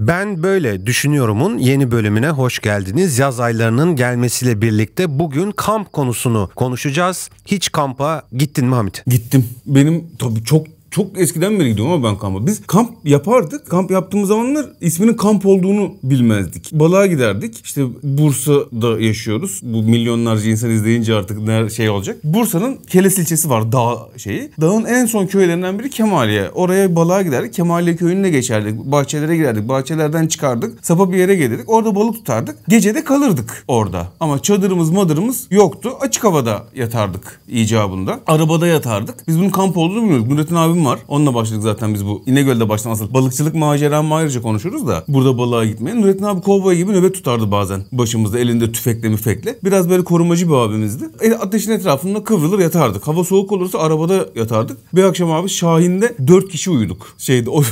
Ben böyle düşünüyorumun yeni bölümüne hoş geldiniz. Yaz aylarının gelmesiyle birlikte bugün kamp konusunu konuşacağız. Hiç kampa gittin mi Hamit? Gittim. Benim tabii çok çok eskiden beri gidiyorum ama ben kampa. Biz kamp yapardık. Kamp yaptığımız zamanlar isminin kamp olduğunu bilmezdik. Balığa giderdik. İşte Bursa'da yaşıyoruz. Bu milyonlarca insan izleyince artık ne şey olacak. Bursa'nın Keles ilçesi var dağ şeyi. Dağın en son köylerinden biri Kemaliye. Oraya balığa giderdik. Kemaliye köyüne geçerdik. Bahçelere girerdik. Bahçelerden çıkardık. Sapa bir yere gelirdik. Orada balık tutardık. Gece de kalırdık orada. Ama çadırımız madırımız yoktu. Açık havada yatardık icabında. Arabada yatardık. Biz bunun kamp olduğunu bilmiyorduk. Nurettin abim eğitim var. Onunla başladık zaten biz bu İnegöl'de baştan aslında balıkçılık maceramı ayrıca konuşuruz da burada balığa gitmeyen Nurettin abi kovboy gibi nöbet tutardı bazen başımızda elinde tüfekle müfekle. Biraz böyle korumacı bir abimizdi. E, ateşin etrafında kıvrılır yatardık. Hava soğuk olursa arabada yatardık. Bir akşam abi Şahin'de dört kişi uyuduk. şeydi. o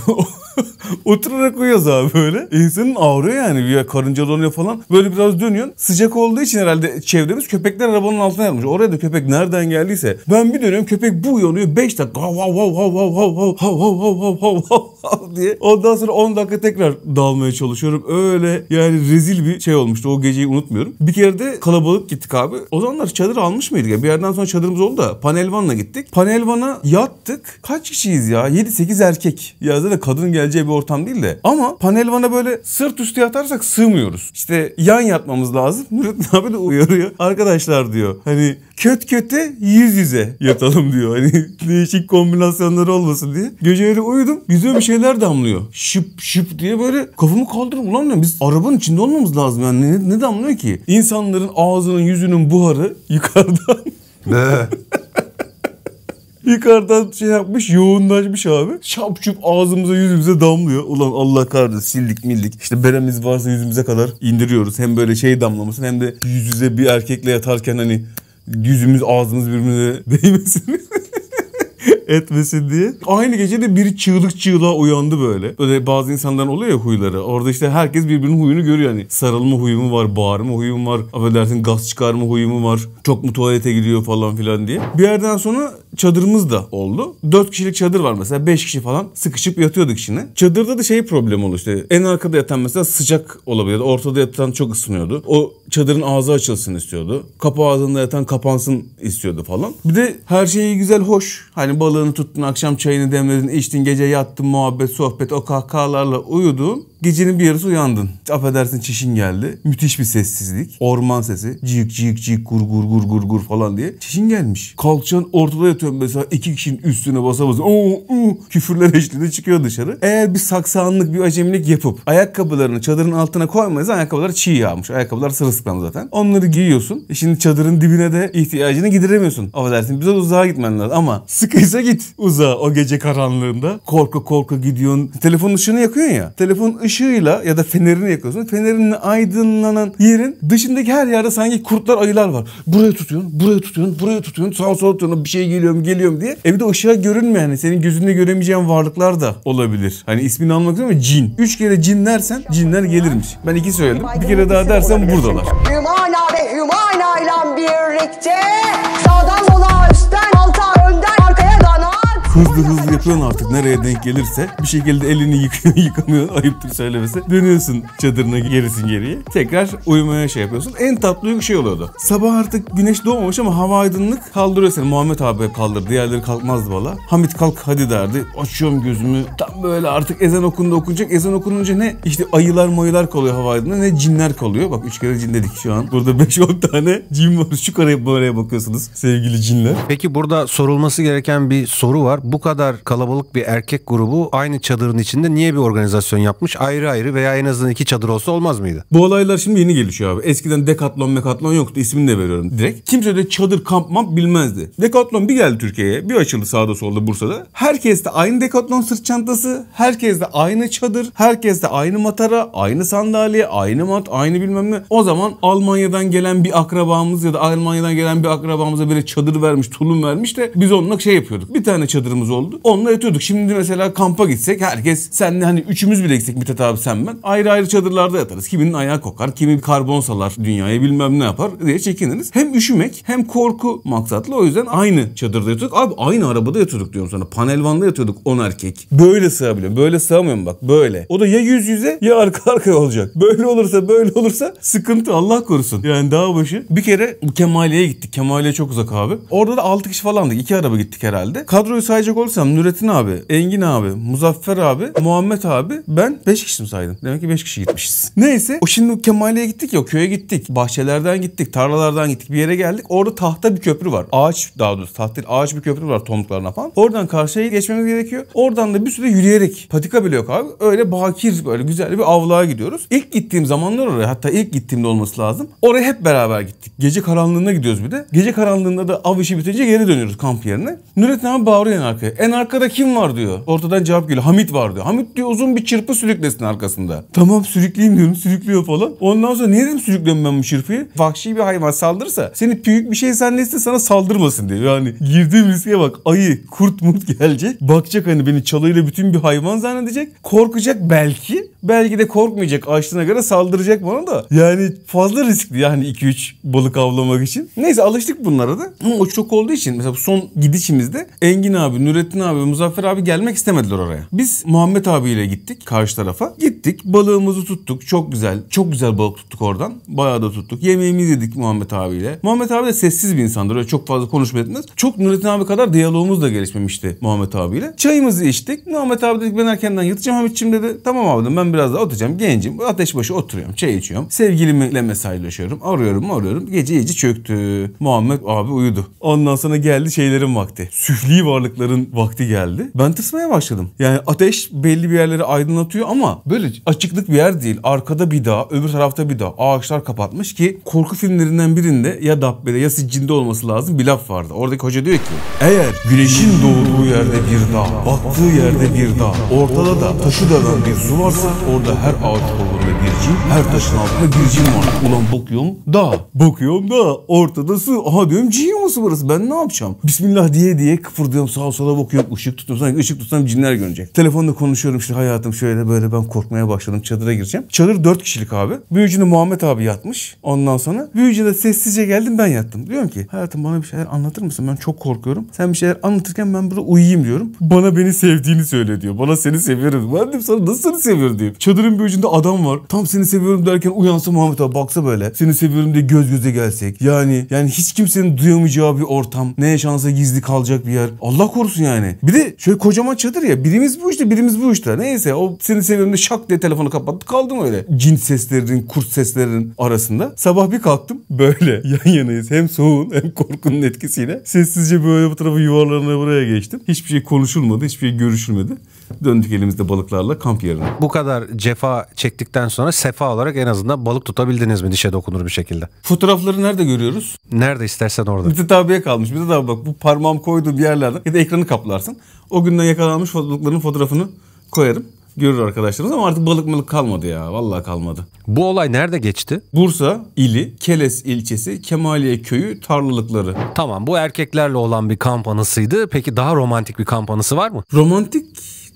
Oturarak uyuyoruz abi böyle. İnsanın ağrıyor yani. bir Ya karıncalanıyor falan. Böyle biraz dönüyorsun. Sıcak olduğu için herhalde çevremiz köpekler arabanın altına yatmış. Oraya da köpek nereden geldiyse. Ben bir dönüyorum köpek bu uyanıyor. 5 dakika hav hav hav hav hav hav hav hav hav hav hav hav al diye. Ondan sonra 10 dakika tekrar dalmaya çalışıyorum. Öyle yani rezil bir şey olmuştu. O geceyi unutmuyorum. Bir kere de kalabalık gittik abi. O zamanlar çadır almış mıydık ya? Bir yerden sonra çadırımız oldu da panelvanla gittik. Panelvana yattık. Kaç kişiyiz ya? 7-8 erkek. Ya zaten kadın geleceği bir ortam değil de. Ama panelvana böyle sırt üstü yatarsak sığmıyoruz. İşte yan yatmamız lazım. Nurettin abi de uyarıyor. Arkadaşlar diyor hani köt köte yüz yüze yatalım diyor. Hani değişik kombinasyonları olmasın diye. Geceleri uyudum. Yüzüme bir şey şeyler damlıyor. Şıp şıp diye böyle kafamı kaldırıp ulan ne biz arabanın içinde olmamız lazım yani ne, ne damlıyor ki? İnsanların ağzının yüzünün buharı yukarıdan. Ne? Yukarıdan şey yapmış yoğunlaşmış abi. Şap şup ağzımıza yüzümüze damlıyor. Ulan Allah kahretsin sildik mildik. İşte beremiz varsa yüzümüze kadar indiriyoruz. Hem böyle şey damlamasın hem de yüz yüze bir erkekle yatarken hani yüzümüz ağzımız birbirine değmesin. etmesin diye. Aynı gece de biri çığlık çığlığa uyandı böyle. Böyle bazı insanların oluyor ya huyları. Orada işte herkes birbirinin huyunu görüyor. yani sarılma huyumu var, bağırma huyum var. Affedersin gaz çıkarma huyumu var. Çok mu tuvalete gidiyor falan filan diye. Bir yerden sonra çadırımız da oldu. 4 kişilik çadır var mesela 5 kişi falan sıkışıp yatıyorduk içine. Çadırda da şey problemi oldu En arkada yatan mesela sıcak olabiliyordu. Ortada yatan çok ısınıyordu. O çadırın ağzı açılsın istiyordu. Kapı ağzında yatan kapansın istiyordu falan. Bir de her şeyi güzel hoş. Hani balığını tuttun, akşam çayını demledin, içtin, gece yattın, muhabbet, sohbet, o kahkahalarla uyudun. Gecenin bir yarısı uyandın. Affedersin çişin geldi. Müthiş bir sessizlik. Orman sesi. Cıyık cıyık cıyık gur gur gur gur gur falan diye. Çişin gelmiş. Kalçan ortada yatıyor atıyorum mesela iki kişinin üstüne basa basa oo, oo, küfürler eşliğinde çıkıyor dışarı. Eğer bir saksanlık bir acemilik yapıp ayakkabılarını çadırın altına koymayız ayakkabılar çiğ yağmış. Ayakkabılar sırılsıklam zaten. Onları giyiyorsun. E şimdi çadırın dibine de ihtiyacını gidiremiyorsun. Affedersin bize uzağa gitmen lazım ama sıkıysa git uzağa o gece karanlığında. Korku korku gidiyorsun. Telefon ışığını yakıyorsun ya. Telefon ışığıyla ya da fenerini yakıyorsun. Fenerinle aydınlanan yerin dışındaki her yerde sanki kurtlar ayılar var. Buraya tutuyorsun, buraya tutuyorsun, buraya tutuyorsun. Sağa sola tutuyorsun. Bir şey geliyor gidiyorum geliyorum diye. Evde ışığa görünme yani senin gözünde göremeyeceğin varlıklar da olabilir. Hani ismini almak zorunda cin. Üç kere cin dersen cinler gelirmiş. Ben iki söyledim. Bir kere daha dersen buradalar. Hümana ve Hümana ile birlikte sağdan sola hızlı hızlı yapıyorsun artık nereye denk gelirse. Bir şekilde elini yıkıyor, yıkamıyor ayıptır söylemesi. Dönüyorsun çadırına gerisin geriye. Tekrar uyumaya şey yapıyorsun. En tatlı şey oluyordu. Sabah artık güneş doğmamış ama hava aydınlık kaldırıyor seni. Muhammed abi kaldırdı. Diğerleri kalkmazdı valla. Hamit kalk hadi derdi. Açıyorum gözümü. Tam böyle artık ezan okundu okunacak. Ezan okununca ne işte ayılar mayılar kalıyor hava aydınlığı ne cinler kalıyor. Bak üç kere cin dedik şu an. Burada 5-10 tane cin var. Şu karaya böyle bakıyorsunuz sevgili cinler. Peki burada sorulması gereken bir soru var bu kadar kalabalık bir erkek grubu aynı çadırın içinde niye bir organizasyon yapmış? Ayrı ayrı veya en azından iki çadır olsa olmaz mıydı? Bu olaylar şimdi yeni gelişiyor abi. Eskiden dekatlon mekatlon yoktu. İsmini de veriyorum direkt. Kimse de çadır kamp mamp bilmezdi. Dekatlon bir geldi Türkiye'ye. Bir açıldı sağda solda Bursa'da. Herkes de aynı dekatlon sırt çantası. Herkes de aynı çadır. Herkes de aynı matara, aynı sandalye, aynı mat, aynı bilmem ne. O zaman Almanya'dan gelen bir akrabamız ya da Almanya'dan gelen bir akrabamıza böyle çadır vermiş, tulum vermiş de biz onunla şey yapıyorduk. Bir tane çadır kırmızı oldu. Onunla yatıyorduk. Şimdi mesela kampa gitsek herkes senle hani üçümüz bile gitsek Mithat abi sen ben ayrı ayrı çadırlarda yatarız. Kiminin ayağı kokar, kimi karbon salar dünyaya bilmem ne yapar diye çekiniriz. Hem üşümek hem korku maksatlı o yüzden aynı çadırda yatıyorduk. Abi aynı arabada yatıyorduk diyorum sana. Panelvan'da yatıyorduk 10 erkek. Böyle sığabiliyor. Böyle sığamıyorum bak böyle. O da ya yüz yüze ya arka arkaya olacak. Böyle olursa böyle olursa sıkıntı Allah korusun. Yani dağ başı. Bir kere Kemali'ye gittik. Kemali'ye çok uzak abi. Orada da 6 kişi falandık. 2 araba gittik herhalde. Kadroyu sadece sayacak olursam Nurettin abi, Engin abi, Muzaffer abi, Muhammed abi ben 5 kişi saydım? Demek ki 5 kişi gitmişiz. Neyse o şimdi Kemal'e gittik ya köye gittik. Bahçelerden gittik, tarlalardan gittik. Bir yere geldik. Orada tahta bir köprü var. Ağaç daha doğrusu tahta değil, ağaç bir köprü var tomruklarına falan. Oradan karşıya geçmemiz gerekiyor. Oradan da bir süre yürüyerek patika bile yok abi. Öyle bakir böyle güzel bir avluğa gidiyoruz. İlk gittiğim zamanlar oraya hatta ilk gittiğimde olması lazım. Oraya hep beraber gittik. Gece karanlığında gidiyoruz bir de. Gece karanlığında da av işi bitince geri dönüyoruz kamp yerine. Nurettin abi bağırıyor yani arkaya. En arkada kim var diyor. Ortadan cevap geliyor. Hamit var diyor. Hamit diyor uzun bir çırpı sürüklesin arkasında. Tamam sürükleyeyim diyorum. Sürüklüyor falan. Ondan sonra niye dedim sürüklüyorum ben bu çırpıyı? Vahşi bir hayvan saldırırsa seni büyük bir şey zannetse sana saldırmasın diyor. Yani girdiğim riske bak. Ayı, kurt murt gelecek. Bakacak hani beni çalıyla bütün bir hayvan zannedecek. Korkacak belki. Belki de korkmayacak. Açtığına göre saldıracak bana da. Yani fazla riskli yani 2-3 balık avlamak için. Neyse alıştık bunlara da. Ama o çok olduğu için mesela son gidişimizde Engin abi Nurettin abi, ve Muzaffer abi gelmek istemediler oraya. Biz Muhammed abiyle gittik karşı tarafa. Gittik balığımızı tuttuk. Çok güzel. Çok güzel balık tuttuk oradan. Bayağı da tuttuk. Yemeğimizi yedik Muhammed abiyle. Muhammed abi de sessiz bir insandır. Öyle çok fazla konuşma Çok Nurettin abi kadar diyalogumuz da gelişmemişti Muhammed abiyle. Çayımızı içtik. Muhammed abi dedi ben erkenden yatacağım Hamit'ciğim dedi. Tamam abi ben biraz daha oturacağım. Gencim. Ateş başı oturuyorum. Çay içiyorum. Sevgilimle mesajlaşıyorum. Arıyorum arıyorum. Gece iyice çöktü. Muhammed abi uyudu. Ondan sonra geldi şeylerin vakti. Süfli varlıklı ışıkların vakti geldi. Ben tırsmaya başladım. Yani ateş belli bir yerleri aydınlatıyor ama böyle açıklık bir yer değil. Arkada bir dağ, öbür tarafta bir dağ. Ağaçlar kapatmış ki korku filmlerinden birinde ya Dabbe'de ya Siccin'de olması lazım bir laf vardı. Oradaki hoca diyor ki eğer güneşin doğduğu yerde bir dağ, baktığı yerde bir dağ, ortada da taşı döven bir su varsa orada her ağaç kolunda bir cin, her taşın altında bir cin var. Ulan bakıyorum dağ, bakıyorum dağ, ortada su. Aha diyorum cin mi olması burası ben ne yapacağım? Bismillah diye diye kıpırdıyorum sağa sola bakıyorum ışık tutuyorum. Sanki ışık tutsam cinler görecek. Telefonda konuşuyorum işte hayatım şöyle böyle ben korkmaya başladım. Çadıra gireceğim. Çadır dört kişilik abi. Büyücünün Muhammed abi yatmış. Ondan sonra büyücü de sessizce geldim ben yattım. Diyorum ki hayatım bana bir şeyler anlatır mısın? Ben çok korkuyorum. Sen bir şeyler anlatırken ben burada uyuyayım diyorum. Bana beni sevdiğini söyle diyor. Bana seni seviyorum. Ben dedim sana nasıl seni seviyorum diyeyim. Çadırın büyücünde adam var. Tam seni seviyorum derken uyansa Muhammed abi baksa böyle. Seni seviyorum diye göz göze gelsek. Yani yani hiç kimsenin duyamayacağı bir ortam. Ne şansa gizli kalacak bir yer. Allah korusun vursun yani. Bir de şöyle kocaman çadır ya birimiz bu işte birimiz bu işte. Neyse o senin seviyorum şak diye telefonu kapattı kaldım öyle. Cin seslerinin kurt seslerinin arasında. Sabah bir kalktım böyle yan yanayız. Hem soğuğun hem korkunun etkisiyle. Sessizce böyle bu tarafa yuvarlanana buraya geçtim. Hiçbir şey konuşulmadı hiçbir şey görüşülmedi. Döndük elimizde balıklarla kamp yerine. Bu kadar cefa çektikten sonra sefa olarak en azından balık tutabildiniz mi dişe dokunur bir şekilde? Fotoğrafları nerede görüyoruz? Nerede istersen orada. Mithat tabiye kalmış. Mithat de bak bu parmağım koyduğum yerlerde ya da ekranı kaplarsın. O günden yakalanmış balıkların fotoğrafını koyarım görür arkadaşlarımız ama artık balık balık kalmadı ya. Vallahi kalmadı. Bu olay nerede geçti? Bursa ili Keles ilçesi Kemaliye köyü tarlalıkları. Tamam bu erkeklerle olan bir kamp anısıydı. Peki daha romantik bir kamp anısı var mı? Romantik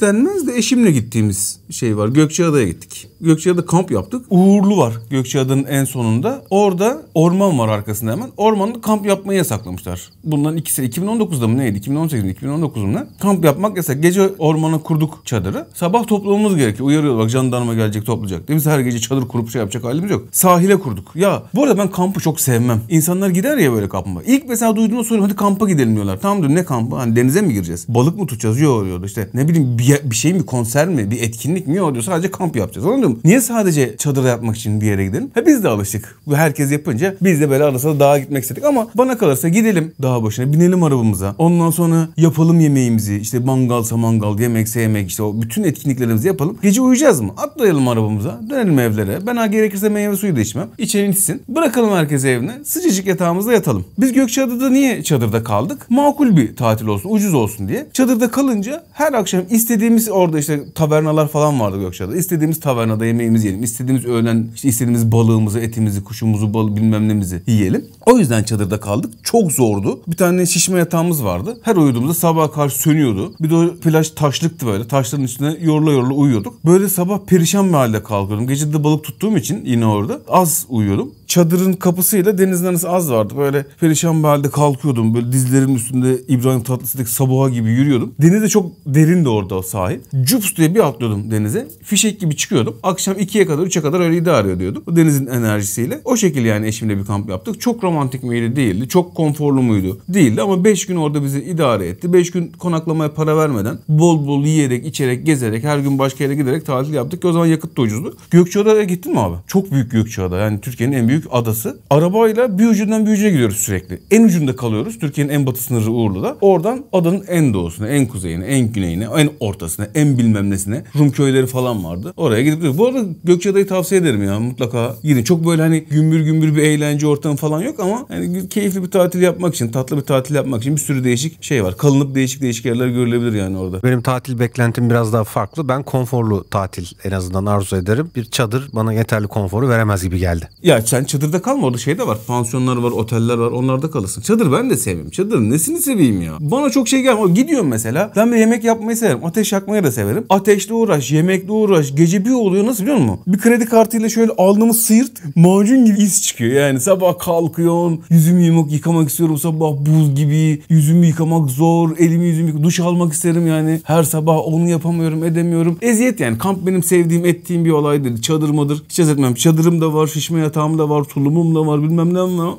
denmez de eşimle gittiğimiz şey var. Gökçeada'ya gittik. Gökçeada kamp yaptık. Uğurlu var Gökçeada'nın en sonunda. Orada orman var arkasında hemen. Ormanda kamp yapmayı yasaklamışlar. Bundan iki sene 2019'da mı neydi? 2018 2019'da 2019 Kamp yapmak yasak. Gece ormana kurduk çadırı. Sabah toplamamız gerekiyor. Uyarıyorlar bak jandarma gelecek toplayacak. Değil mi? Her gece çadır kurup şey yapacak halimiz yok. Sahile kurduk. Ya bu arada ben kampı çok sevmem. İnsanlar gider ya böyle kampa. İlk mesela duyduğumda soruyorum hadi kampa gidelim diyorlar. Tamam diyor ne kampı? Hani denize mi gireceğiz? Balık mı tutacağız? Yok diyordu işte ne bileyim bir, şey mi konser mi bir etkinlik mi yok sadece kamp yapacağız. Anladın mı? Niye sadece çadırda yapmak için bir yere gidelim? Ha biz de alıştık. Bu herkes yapınca biz de böyle arasında dağa gitmek istedik ama bana kalırsa gidelim dağa başına binelim arabamıza. Ondan sonra yapalım yemeğimizi işte mangalsa mangal yemekse yemek işte o bütün etkinliklerimizi yapalım. Gece uyuyacağız mı? Atlayalım arabamıza dönelim evlere. Ben ha gerekirse meyve suyu da içmem. İçen içsin. Bırakalım herkesi evine. Sıcacık yatağımızda yatalım. Biz Gökçeada'da niye çadırda kaldık? Makul bir tatil olsun ucuz olsun diye. Çadırda kalınca her akşam istediğimiz istediğimiz orada işte tavernalar falan vardı Gökçeada. İstediğimiz tavernada yemeğimizi yiyelim. İstediğimiz öğlen işte istediğimiz balığımızı, etimizi, kuşumuzu, bal bilmem nemizi yiyelim. O yüzden çadırda kaldık. Çok zordu. Bir tane şişme yatağımız vardı. Her uyuduğumuzda sabaha karşı sönüyordu. Bir de o plaj taşlıktı böyle. Taşların üstüne yorula yorula uyuyorduk. Böyle sabah perişan bir halde kalkıyordum. Gece de balık tuttuğum için yine orada az uyuyordum. Çadırın kapısıyla denizden az vardı. Böyle perişan bir halde kalkıyordum. Böyle dizlerim üstünde İbrahim Tatlıses'teki sabuha gibi yürüyordum. Deniz de çok derin de orada sahil. Cups diye bir atlıyordum denize. Fişek gibi çıkıyordum. Akşam 2'ye kadar 3'e kadar öyle idare ediyordum. O denizin enerjisiyle. O şekilde yani eşimle bir kamp yaptık. Çok romantik miydi değildi. Çok konforlu muydu? Değildi ama 5 gün orada bizi idare etti. 5 gün konaklamaya para vermeden bol bol yiyerek, içerek, gezerek her gün başka yere giderek tatil yaptık. Ki o zaman yakıt da ucuzdu. Gökçeada'ya gittin mi abi? Çok büyük Gökçeada. Yani Türkiye'nin en büyük adası. Arabayla bir ucundan bir ucuna gidiyoruz sürekli. En ucunda kalıyoruz. Türkiye'nin en batı sınırı Uğurlu'da. Oradan adanın en doğusuna, en kuzeyine, en güneyine, en ortasına sigortasına, en bilmem nesine Rum köyleri falan vardı. Oraya gidip bu arada Gökçeada'yı tavsiye ederim ya mutlaka gidin. Çok böyle hani gümbür gümbür bir eğlence ortamı falan yok ama hani keyifli bir tatil yapmak için, tatlı bir tatil yapmak için bir sürü değişik şey var. Kalınıp değişik değişik yerler görülebilir yani orada. Benim tatil beklentim biraz daha farklı. Ben konforlu tatil en azından arzu ederim. Bir çadır bana yeterli konforu veremez gibi geldi. Ya sen çadırda kalma orada şey de var. Pansiyonlar var, oteller var. Onlarda kalırsın. Çadır ben de sevmiyorum. Çadır nesini seveyim ya? Bana çok şey gelmiyor. Gidiyorum mesela. Ben bir yemek yapmayı severim. Ateş ateş yakmayı da severim. Ateşle uğraş, yemekle uğraş. Gece bir oluyor nasıl biliyor musun? Bir kredi kartıyla şöyle alnımı sıyırt macun gibi iz çıkıyor. Yani sabah kalkıyorsun yüzümü yıkamak, yıkamak istiyorum sabah buz gibi. Yüzümü yıkamak zor. Elimi yüzümü yıkamak. Duş almak isterim yani. Her sabah onu yapamıyorum edemiyorum. Eziyet yani. Kamp benim sevdiğim ettiğim bir olaydır. Çadır madır. Hiç etmem. Çadırım da var, şişme yatağım da var, tulumum da var bilmem ne ama.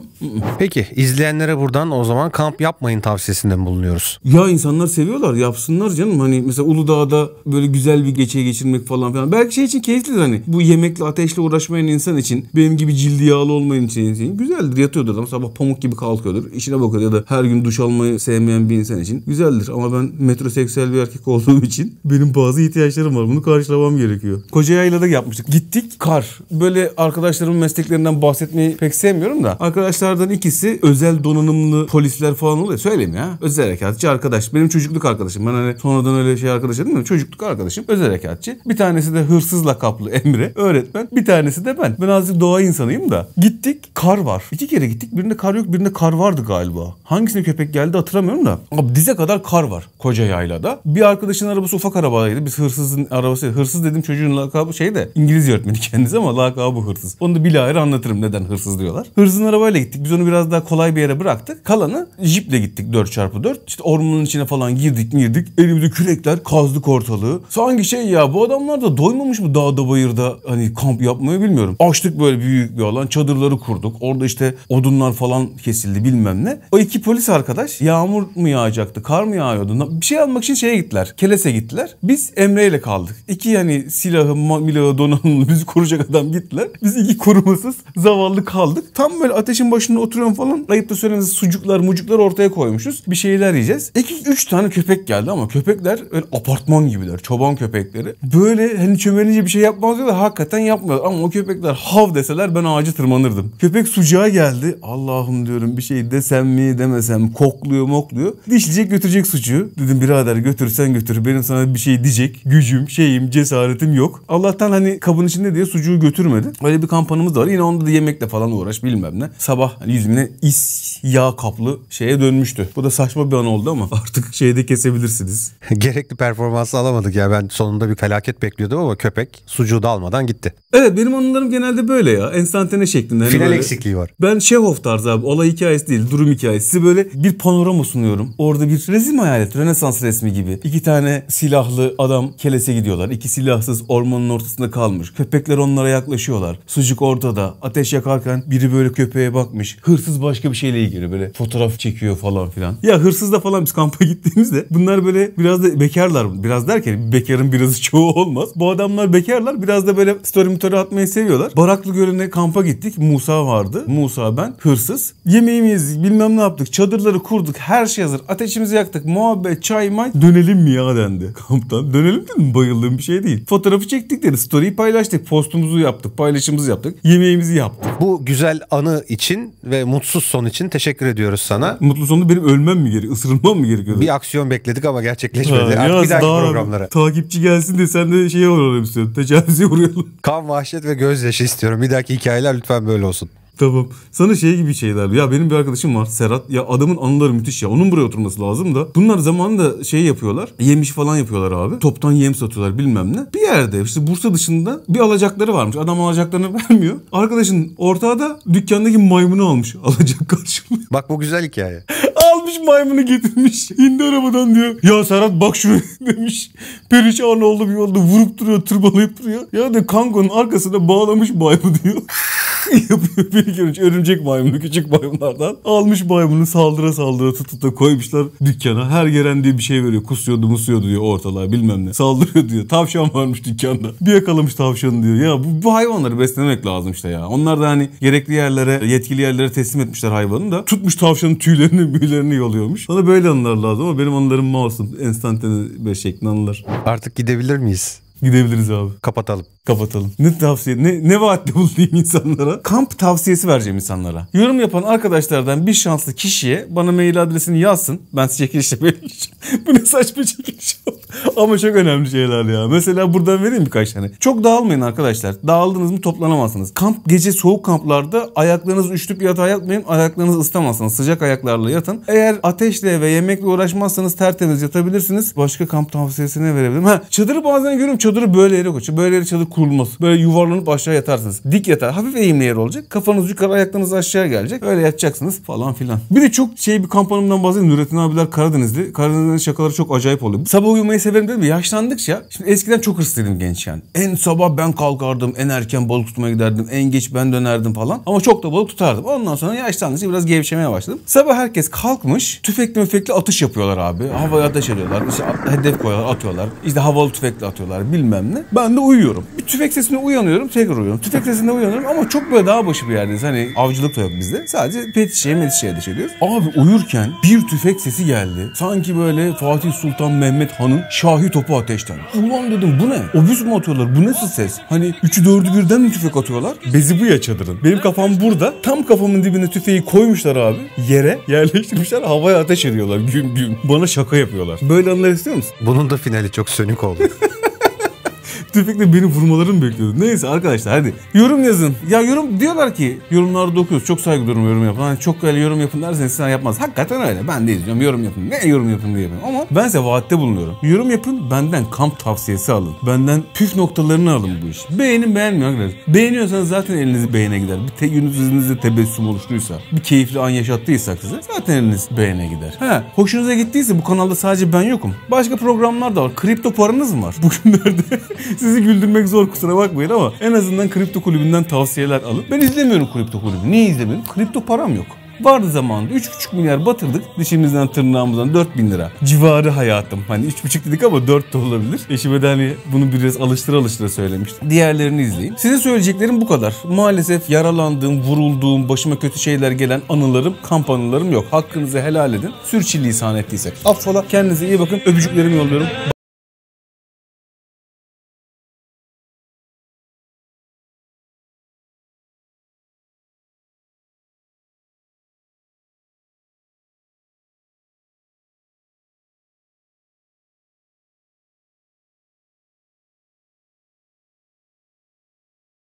Peki izleyenlere buradan o zaman kamp yapmayın tavsiyesinde mi bulunuyoruz? Ya insanlar seviyorlar yapsınlar canım. Hani mesela Uludağ'da böyle güzel bir gece geçirmek falan filan. Belki şey için keyiflidir hani. Bu yemekle ateşle uğraşmayan insan için benim gibi cildi yağlı olmayan için güzeldir. Yatıyordur ama sabah pamuk gibi kalkıyordur. İşine bakıyor ya da her gün duş almayı sevmeyen bir insan için güzeldir. Ama ben metroseksüel bir erkek olduğum için benim bazı ihtiyaçlarım var. Bunu karşılamam gerekiyor. Kocayayla da yapmıştık. Gittik kar. Böyle arkadaşlarımın mesleklerinden bahsetmeyi pek sevmiyorum da. Arkadaşlardan ikisi özel donanımlı polisler falan oluyor. Söyleyeyim ya. Özel harekatçı arkadaş. Benim çocukluk arkadaşım. Ben hani sonradan öyle şey arkadaş arkadaşa değil mi? Çocukluk arkadaşım özel rekatçı. Bir tanesi de hırsızla kaplı Emre öğretmen. Bir tanesi de ben. Ben azıcık doğa insanıyım da. Gittik kar var. İki kere gittik. Birinde kar yok birinde kar vardı galiba. Hangisine köpek geldi hatırlamıyorum da. Abi dize kadar kar var koca yaylada. Bir arkadaşın arabası ufak arabaydı. Biz hırsızın arabası. Hırsız dedim çocuğun lakabı şey de İngilizce öğretmeni kendisi ama lakabı hırsız. Onu da bilahare anlatırım neden hırsız diyorlar. Hırsızın arabayla gittik. Biz onu biraz daha kolay bir yere bıraktık. Kalanı jiple gittik 4x4. İşte ormanın içine falan girdik girdik. Elimizde kürekler kazdık ortalığı. Sanki şey ya bu adamlar da doymamış mı dağda bayırda hani kamp yapmayı bilmiyorum. Açtık böyle büyük bir alan çadırları kurduk. Orada işte odunlar falan kesildi bilmem ne. O iki polis arkadaş yağmur mu yağacaktı kar mı yağıyordu bir şey almak için şeye gittiler. Keles'e gittiler. Biz Emre ile kaldık. İki yani silahı milahı donanımlı bizi koruyacak adam gittiler. Biz iki korumasız zavallı kaldık. Tam böyle ateşin başında oturuyorum falan. Ayıp da söylemesi sucuklar mucuklar ortaya koymuşuz. Bir şeyler yiyeceğiz. İki üç tane köpek geldi ama köpekler öyle apartman gibiler. Çoban köpekleri. Böyle hani çömelince bir şey yapmaz diyorlar. Hakikaten yapmıyor. Ama o köpekler hav deseler ben ağacı tırmanırdım. Köpek sucuğa geldi. Allah'ım diyorum bir şey desem mi demesem kokluyor mokluyor. Dişleyecek götürecek sucuğu. Dedim birader götürsen götür. Benim sana bir şey diyecek. Gücüm, şeyim, cesaretim yok. Allah'tan hani kabın içinde diye sucuğu götürmedi. Öyle bir kampanımız da var. Yine onda da yemekle falan uğraş bilmem ne. Sabah hani yüzümüne is yağ kaplı şeye dönmüştü. Bu da saçma bir an oldu ama artık şeyde kesebilirsiniz. Gerekli Performansı alamadık ya. Ben sonunda bir felaket bekliyordum ama köpek sucuğu da almadan gitti. Evet benim anılarım genelde böyle ya. Enstantane şeklinde. Hani Final böyle... eksikliği var. Ben Şehov tarzı abi. Olay hikayesi değil. Durum hikayesi. Size böyle bir panorama sunuyorum. Orada bir resim hayal et. Rönesans resmi gibi. İki tane silahlı adam kelese gidiyorlar. İki silahsız ormanın ortasında kalmış. Köpekler onlara yaklaşıyorlar. Sucuk ortada. Ateş yakarken biri böyle köpeğe bakmış. Hırsız başka bir şeyle ilgili böyle fotoğraf çekiyor falan filan. Ya hırsız da falan biz kampa gittiğimizde bunlar böyle biraz da bekarlar bekarlar. Biraz derken bekarın birazı çoğu olmaz. Bu adamlar bekarlar. Biraz da böyle story motoru atmayı seviyorlar. Baraklı Gölü'ne kampa gittik. Musa vardı. Musa ben. Hırsız. yemeğimiz Bilmem ne yaptık. Çadırları kurduk. Her şey hazır. Ateşimizi yaktık. Muhabbet, çay, may. Dönelim mi ya dendi kamptan. Dönelim mi Bayıldığım bir şey değil. Fotoğrafı çektik dedi. Story'i paylaştık. Postumuzu yaptık. Paylaşımızı yaptık. Yemeğimizi yaptık. Bu güzel anı için ve mutsuz son için teşekkür ediyoruz sana. Mutlu sonu benim ölmem mi gerekiyor? Isırılmam mı gerekiyor? Bir aksiyon bekledik ama gerçekleşmedi. Ha, Artık bir dahaki daha programlara. Takipçi gelsin de sen de şeye uğrayalım istiyorum. Tecavüze uğrayalım. Kan, vahşet ve gözyaşı istiyorum. Bir dahaki hikayeler lütfen böyle olsun. Tamam. Sana şey gibi şeyler. Ya benim bir arkadaşım var Serhat. Ya adamın anıları müthiş ya. Onun buraya oturması lazım da. Bunlar zamanında şey yapıyorlar. Yemiş falan yapıyorlar abi. Toptan yem satıyorlar bilmem ne. Bir yerde işte Bursa dışında bir alacakları varmış. Adam alacaklarını vermiyor. Arkadaşın ortada da dükkandaki maymunu almış alacak karşılığı. Bak bu güzel hikaye almış maymunu getirmiş. İndi arabadan diyor. Ya Serhat bak şuraya demiş. Perişan oldu bir yolda vurup duruyor tırmalayıp duruyor. Ya da kangonun arkasına bağlamış maymunu diyor. yapıyor bir görünce örümcek maymunu küçük maymunlardan. Almış maymunu saldıra saldıra tutup da koymuşlar dükkana. Her gelen diye bir şey veriyor. Kusuyordu musuyordu diyor ortalığa bilmem ne. Saldırıyor diyor. Tavşan varmış dükkanda. Bir yakalamış tavşanı diyor. Ya bu, bu hayvanları beslemek lazım işte ya. Onlar da hani gerekli yerlere yetkili yerlere teslim etmişler hayvanı da. Tutmuş tavşanın tüylerini büyülerini iyi oluyormuş. Bana böyle anılar lazım ama benim anılarım masum. Enstantane bir şeklinde anılar. Artık gidebilir miyiz? Gidebiliriz abi. Kapatalım. Kapatalım. Ne tavsiye, ne, ne vaatte bulunayım insanlara? Kamp tavsiyesi vereceğim insanlara. Yorum yapan arkadaşlardan bir şanslı kişiye bana mail adresini yazsın. Ben size çekilişle vereceğim. Bu ne saçma çekiliş Ama çok önemli şeyler ya. Mesela buradan vereyim birkaç tane. Çok dağılmayın arkadaşlar. Dağıldınız mı toplanamazsınız. Kamp gece soğuk kamplarda ayaklarınız üçlüp yatağa yatmayın. Ayaklarınızı ısıtamazsınız. Sıcak ayaklarla yatın. Eğer ateşle ve yemekle uğraşmazsanız tertemiz yatabilirsiniz. Başka kamp tavsiyesi ne verebilirim. Ha, çadırı bazen görüyorum çadırı böyle yere koyacak. Böyle yere çadır kurulmaz. Böyle yuvarlanıp aşağı yatarsınız. Dik yatar. Hafif eğimli yer olacak. Kafanız yukarı ayaklarınız aşağı gelecek. Öyle yatacaksınız falan filan. Bir de çok şey bir kampanımdan bahsedeyim. Nurettin abiler Karadenizli. Karadeniz'in şakaları çok acayip oluyor. Sabah uyumayı severim dedim ya. Yaşlandıkça. Şimdi eskiden çok hırslıydım gençken. En sabah ben kalkardım. En erken balık tutmaya giderdim. En geç ben dönerdim falan. Ama çok da balık tutardım. Ondan sonra yaşlandıkça biraz gevşemeye başladım. Sabah herkes kalkmış. Tüfekli müfekli atış yapıyorlar abi. Havaya ateş ediyorlar. İşte hedef koyuyorlar atıyorlar. İşte havalı tüfekli atıyorlar. Bir bilmem ne. Ben de uyuyorum. Bir tüfek sesine uyanıyorum tekrar uyuyorum. Tüfek sesine uyanıyorum ama çok böyle dağ başı bir yerdeyiz. Hani avcılık da yok bizde. Sadece pet şişeye met şişeye ateş ediyoruz. Abi uyurken bir tüfek sesi geldi. Sanki böyle Fatih Sultan Mehmet Han'ın şahi topu ateşten. Ulan dedim bu ne? Obüs mü atıyorlar? Bu nasıl ses? Hani üçü dördü birden mi tüfek atıyorlar? Bezi bu ya çadırın. Benim kafam burada. Tam kafamın dibine tüfeği koymuşlar abi. Yere yerleştirmişler. Havaya ateş ediyorlar. Güm güm. Bana şaka yapıyorlar. Böyle anlar istiyor musun? Bunun da finali çok sönük oldu. Tüfekle beni vurmalarını bekliyordu. Neyse arkadaşlar hadi yorum yazın. Ya yorum diyorlar ki yorumlarda okuyoruz. Çok saygı duyuyorum yorum yapın. Hani çok öyle yorum yapın derseniz sizler hani yapmaz. Hakikaten öyle. Ben de izliyorum yorum yapın. Ne yorum yapın diye yapıyorum. Ama ben size vaatte bulunuyorum. Yorum yapın benden kamp tavsiyesi alın. Benden püf noktalarını alın bu iş. Beğenin beğenmiyor arkadaşlar. Beğeniyorsanız zaten eliniz beğene gider. Bir te yüzünüzde tebessüm oluştuysa, bir keyifli an yaşattıysak size zaten eliniz beğene gider. He, hoşunuza gittiyse bu kanalda sadece ben yokum. Başka programlar da var. Kripto paranız mı var? Bugünlerde siz sizi güldürmek zor kusura bakmayın ama en azından kripto kulübünden tavsiyeler alın. Ben izlemiyorum kripto kulübü. Niye izlemiyorum? Kripto param yok. Vardı zamanında 3,5 milyar batırdık. Dişimizden tırnağımızdan 4 bin lira. Civarı hayatım. Hani 3,5 dedik ama 4 de olabilir. Eşime de hani bunu biraz alıştır alıştır söylemiştim. Diğerlerini izleyin. Size söyleyeceklerim bu kadar. Maalesef yaralandığım, vurulduğum, başıma kötü şeyler gelen anılarım, kamp anılarım yok. Hakkınızı helal edin. Sürçülisan ettiysek. Affola. Kendinize iyi bakın. Öpücüklerimi yolluyorum.